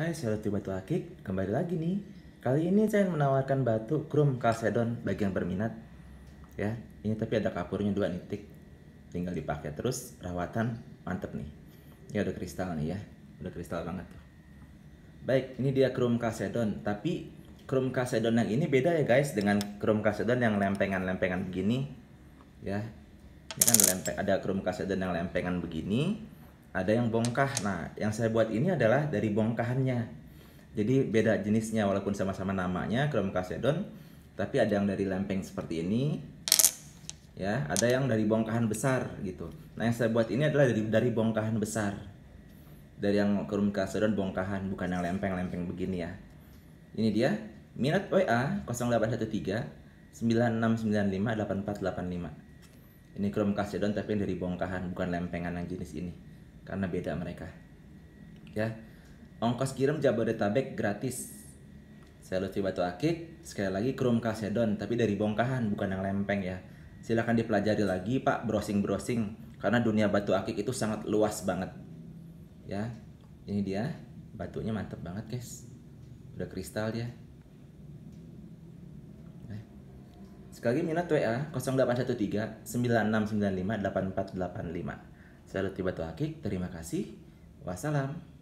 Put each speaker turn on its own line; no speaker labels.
Hai sahabat batu akik, kembali lagi nih. Kali ini saya menawarkan batu krom kalsedon bagi yang berminat. Ya, ini tapi ada kapurnya dua nitik. Tinggal dipakai terus rawatan mantep nih. Ini ada kristal nih ya, udah kristal banget Baik, ini dia krom kalsedon. tapi krom kalsedon yang ini beda ya guys dengan krom kalsedon yang lempengan-lempengan begini. Ya. Ini kan lempeng, ada chrome calcedon yang lempengan begini ada yang bongkah. Nah, yang saya buat ini adalah dari bongkahannya. Jadi beda jenisnya walaupun sama-sama namanya Chrome Calcedon, tapi ada yang dari lempeng seperti ini. Ya, ada yang dari bongkahan besar gitu. Nah, yang saya buat ini adalah dari dari bongkahan besar. Dari yang Chrome Calcedon bongkahan, bukan yang lempeng-lempeng begini ya. Ini dia, minat WA 0813 9695 8485. Ini Chrome Calcedon tapi yang dari bongkahan, bukan lempengan yang jenis ini karena beda mereka. Ya. Ongkos kirim Jabodetabek gratis. Saya Lutfi Batu Akik, sekali lagi Chrome Kasedon, tapi dari bongkahan bukan yang lempeng ya. Silahkan dipelajari lagi Pak, browsing-browsing, karena dunia batu akik itu sangat luas banget. Ya, ini dia, batunya mantep banget guys. Udah kristal dia. Ya. Sekali lagi minat WA 0813 9695 8485. Salut Tiba Tuakik, terima kasih. Wassalam.